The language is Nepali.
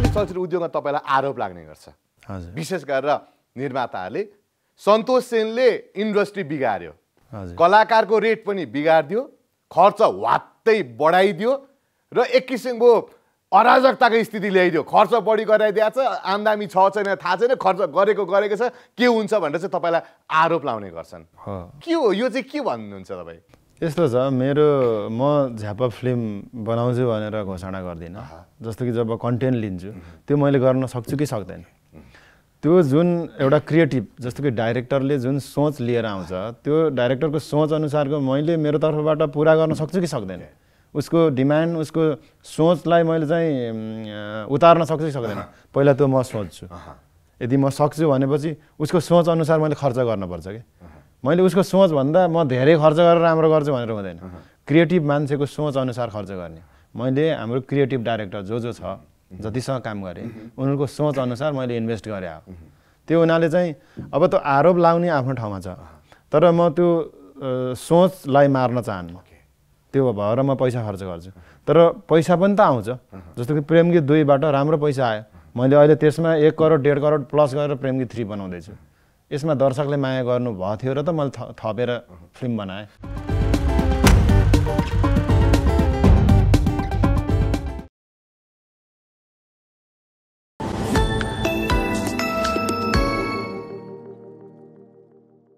नेपाली चलचित्र उद्योगमा तपाईँलाई आरोप लाग्ने गर्छ विशेष गरेर निर्माताहरूले सन्तोष सेनले इन्डस्ट्री बिगार्यो कलाकारको रेट पनि बिगारिदियो खर्च वात्तै बढाइदियो र एक किसिमको अराजकताको स्थिति ल्याइदियो खर्च बढी गराइदिएको छ आमदामी छ छैन थाहा छैन खर्च गरेको गरेको छ के हुन्छ भनेर चाहिँ तपाईँलाई आरोप लाउने गर्छन् के हो यो चाहिँ के भन्नुहुन्छ तपाईँ यस्तो छ मेरो म झ्यापा फिल्म बनाउँछु भनेर घोषणा गर्दिनँ जस्तो कि जब कन्टेन्ट लिन्छु त्यो मैले गर्न सक्छु कि सक्दैन त्यो जुन एउटा क्रिएटिभ जस्तो कि डाइरेक्टरले जुन सोच लिएर आउँछ त्यो डाइरेक्टरको सोच अनुसारको मैले मेरो तर्फबाट पुरा गर्न सक्छु कि सक्दैन उसको डिमान्ड उसको सोचलाई मैले चाहिँ उतार्न सक्छु कि सक्दैन पहिला त्यो म सोच्छु यदि म सक्छु भनेपछि उसको सोच अनुसार मैले खर्च गर्नुपर्छ कि मैले उसको सोचभन्दा म धेरै खर्च गरेर राम्रो गर्छु भनेर हुँदैन क्रिएटिभ मान्छेको सोच अनुसार खर्च गर्ने मैले हाम्रो क्रिएटिभ डाइरेक्टर जो जो छ जतिसँग काम गरेँ उनीहरूको सोच अनुसार मैले इन्भेस्ट गरेँ अब त्यो हुनाले चाहिँ अब त्यो आरोप लाउने आफ्नो ठाउँमा छ तर म त्यो सोचलाई मार्न चाहन्न त्यो भएर म पैसा खर्च गर्छु तर पैसा पनि त आउँछ जस्तो कि प्रेमगीत दुईबाट राम्रो पैसा आयो मैले अहिले त्यसमा एक करोड डेढ करोड प्लस गरेर प्रेमगीत थ्री बनाउँदैछु यसमा दर्शकले माया गर्नुभएको थियो र त मैले थपेर फिल्म बनाएँ